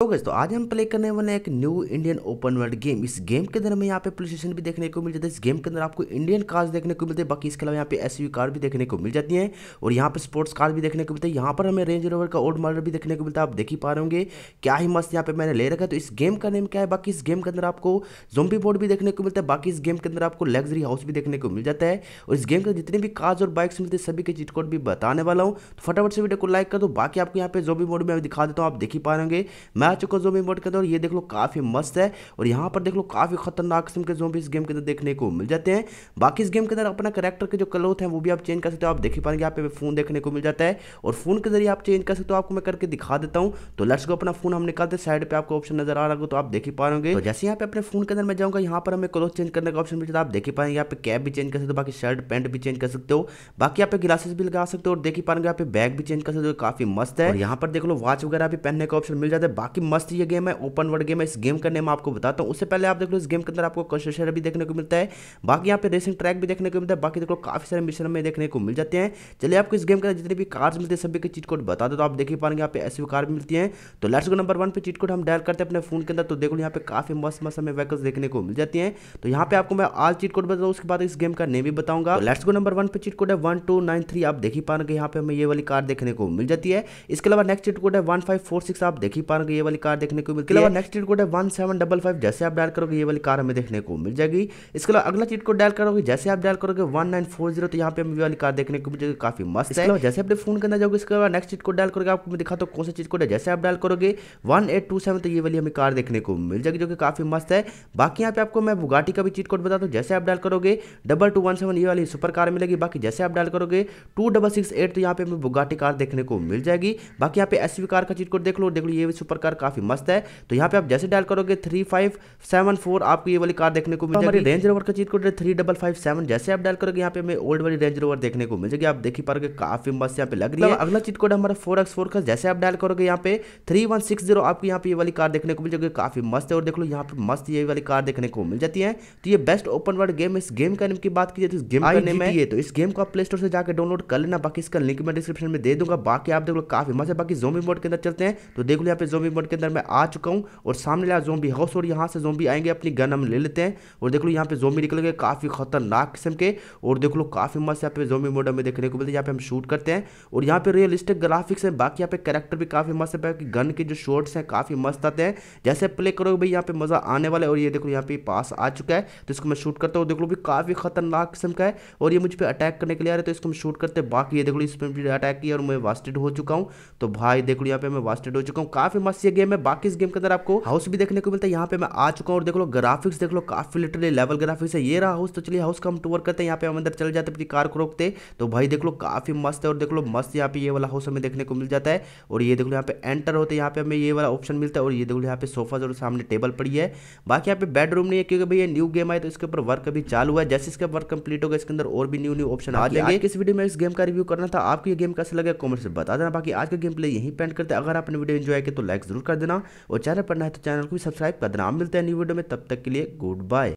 तो तो आज हम प्ले करने वाले एक new Indian open world game इस गेम के अंदर हमें यहाँ पे पुलिस स्टेशन भी देखने को मिल जाता है इस गेम के अंदर आपको इंडियन कार्स देखने को मिलते हैं बाकी इसके अलावा यहाँ पे एसयू कार भी देखने को मिल जाती है और यहाँ पे स्पोर्ट्स कार भी देखने को मिलता है यहाँ पर हमें रेंज रोवर का ओल्ड मॉडल भी देखने को मिलता है आप देख ही पा रहे होंगे क्या ही मस्त यहाँ पे मैंने ले रखा है तो इस गेम का नेम क्या है बाकी इस गेम के अंदर आपको जोम्बी बोर्ड भी देखने को मिलता है बाकी इस गेम के अंदर आपको लग्जरी हाउस भी देखने को मिल जाता है और इस गेम के जितने भी कार्स और बाइक्स मिलते हैं सभी के चिटकोट कोड भी बताने वाला हूँ तो फटाफट से वीडियो को लाइक कर दो बाकी आपको यहाँ पे जोम्बी बोर्ड में दिखा देता हूँ आप देख ही पा रहे होंगे मैं आ चुका जोबी मोड के अंदर ये देख लो काफ़ी मस्त है और यहाँ पर देख लो काफ़ी खतरनाक किस्म के जोबी इस गेम के अंदर देखने को मिल जाते हैं बाकी इस गेम के अंदर अपना करेक्टर के जो क्लोथ है वो भी आप चेंज कर सकते हो आप देख ही पाएंगे यहाँ पे फोन देखने को मिल जाता है और फोन के जरिए आप चेंज कर सकते हो आपको मैं करके दिखा देता हूँ तो लट्स को अपना फोन हम निकालते साइड पर आपको ऑप्शन नजर आ रहा हो तो आप देख ही पाओगे तो जैसे यहाँ पे अपने फोन के अंदर मैं जाऊँगा यहाँ पर हमें क्लोथ चेंज करने का ऑप्शन मिल जाता है आप देख ही पाएंगे यहाँ पे कैप भी चेंज कर सकते हो बाकी शर्ट पैंट भी चेंज कर सकते हो बाकी यहाँ पे ग्लासेस भी लगा सकते हो और देख ही पाएंगे यहाँ पे बैग भी चेंज कर सकते हो काफी मस्त है यहाँ पर देख लो वॉच वगैरह भी पहनने का ऑप्शन मिल जाता है काफ़ी मस्त ये गेम है ओपन वर्ड गेम है इस गेम का नेम आपको बताता हूँ उससे पहले आप देख लो इस गेम के अंदर आपको कंस्ट्रक्शन भी देखने को मिलता है बाकी यहाँ पे रेसिंग ट्रैक भी देखने को मिलता है बाकी देख लो काफ़ी सारे मिशन में देखने को मिल जाते हैं चलिए आपको इस गेम के अंदर जितने भी कार्ड्स मिलते हैं सभी के चीट कोड बता दो तो आप देख ही पाएंगे यहाँ पे ऐसी कार भी मिलती है तो लेट्स गो नंबर वन पे चीट कोड हम डायल करते हैं अपने फोन के अंदर तो देख लो यहाँ पे काफ़ी मस्त मस्त हमें वैकल्स देखने को मिल जाती है तो यहाँ पे आपको मैं आज चीट कोड बताऊँ उसके बाद इस गेम का नेम भी बताऊंगा लेट्स गो नंबर वन पे चीट कोड है वन टू नाइन थ्री आप देख ही पाएंगे यहाँ पे हमें ये वाली कार देखने को मिल जाती है इसके अलावा नेक्स्ट चीट कोड है वन फाइव फोर सिक्स आप देख ही पाएंगे ये वाली कार देखने को मिलती है नेक्स्ट चीट कोड है वन सेवन डबल फाइव जैसे आप डायल करोगे ये वाली कार हमें देखने को मिल जाएगी इसके अलावा अगला चीट कोड डायल करोगे जैसे आप डायल करोगे वन नाइन फोर जीरो तो यहाँ पे हमें वाली कार देखने को मिल जाएगी काफी मस्त है जैसे अपने फोन के अंदर जाओगे इसके अलावा नेक्स्ट चीट कोड डायल करोगे आपको मैं दिखाता हूँ कौन सा चीट कोड है जैसे आप डायल करोगे वन एट टू सेवन तो ये वाली हमें कार देखने को मिल जाएगी जो कि काफी मस्त है बाकी यहाँ पे आपको मैं बुगाटी का भी चीट कोड बता दूँ जैसे आप डायल करोगे डबल टू वन सेवन ये वाली सुपर कार मिलेगी बाकी जैसे आप डायल करोगे टू डबल सिक्स एट तो यहाँ पे हमें बुगाटी कार देखने को मिल जाएगी बाकी यहाँ पे एसवी कार का चीट कोड देख लो देख लो ये भी सुपर कार कार काफ़ी मस्त है तो यहाँ पे आप जैसे डायल करोगे थ्री फाइव सेवन फोर आपको ये वाली कार देखने को मिल जाएगी रेंज रोवर का चीज को थ्री डबल फाइव सेवन जैसे आप डायल करोगे यहाँ पे हमें ओल्ड वाली रेंज रोवर देखने को मिल जाएगी आप देख ही पाओगे काफ़ी मस्त यहाँ पे लग रही है मतलब अगला चीज कोड हमारा फोर एक्स फोर का जैसे आप डायल करोगे यहाँ पे थ्री वन सिक्स जीरो आपको यहाँ पे ये वाली कार देखने को मिल जाएगी काफ़ी मस्त है और देख लो यहाँ पे मस्त ये वाली कार देखने को मिल जाती है तो ये बेस्ट ओपन वर्ल्ड गेम इस गेम का नेम की बात कीजिए तो इस गेम का नेम है तो इस गेम को आप प्ले स्टोर से जाकर डाउनलोड कर लेना बाकी इसका लिंक मैं डिस्क्रिप्शन में दे दूंगा बाकी आप देख लो काफ़ी मस्त है बाकी जोमी मोड के अंदर चलते हैं तो देख लो यहाँ पे जोमी मोड वर्ल्ड के अंदर मैं आ चुका हूँ और सामने लगा जोम्बी हाउस और यहाँ से जोम्बी आएंगे अपनी गन हम ले लेते हैं और देख लो यहाँ पे जोम्बी निकल गए काफ़ी खतरनाक किस्म के और देख लो काफ़ी मस्त यहाँ पे जोम्बी मोड में देखने को मिलते हैं यहाँ पे हम शूट करते हैं और यहाँ पे रियलिस्टिक ग्राफिक्स हैं बाकी यहाँ पे करेक्टर भी काफ़ी मस्त है गन के जो शॉर्ट्स हैं काफ़ी मस्त आते हैं जैसे प्ले करोगे भाई यहाँ पे मज़ा आने वाला है और ये देख लो यहाँ पे पास आ चुका है तो इसको मैं शूट करता हूँ देख लो भी काफ़ी खतरनाक किस्म का है और ये मुझ पर अटैक करने के लिए आ रहा है तो इसको हम शूट करते हैं बाकी ये देख लो इस पर अटैक किया और मैं वास्टेड हो चुका हूँ तो भाई देख लो यहाँ पे मैं वास्टेड हो चुका हूँ काफ़ी मस्त ये गेम है बाकी इस गेम के अंदर आपको हाउस भी देखने को मिलता है यहाँ पे मैं आ चुका हूँ और देख लो ग्राफिक्स देख लो काफी लिटरली लेवल ग्राफिक्स है ये रहा हाउस तो चलिए हाउस का हम टूर करते हैं यहाँ पे हम अंदर चले जाते हैं अपनी कार को रोकते तो भाई देख लो काफी मस्त है और देख लो मस्त यहाँ पे ये वाला हाउस हमें देखने को मिल जाता है और ये देख लो यहाँ पे एंटर होते हैं यहाँ पे हमें ये वाला ऑप्शन मिलता है और ये देख लो यहाँ पे सोफा जो सामने टेबल पड़ी है बाकी यहाँ पे बेडरूम नहीं है क्योंकि भाई ये न्यू गेम है तो इसके ऊपर वर्क अभी चालू हुआ है जैसे इसका वर्क कंप्लीट होगा इसके अंदर और भी न्यू न्यू ऑप्शन आ जाएंगे इस वीडियो में इस गेम का रिव्यू करना था आपको ये गेम कैसे लगे कॉमेंट से बता देना बाकी आज का गेम प्ले यहीं पेंट करते अगर आपने वीडियो एंजॉय किया तो लाइक जरूर कर देना और चैनल पर ना है तो चैनल को भी सब्सक्राइब कर देना आप मिलते हैं न्यू वीडियो में तब तक के लिए गुड बाय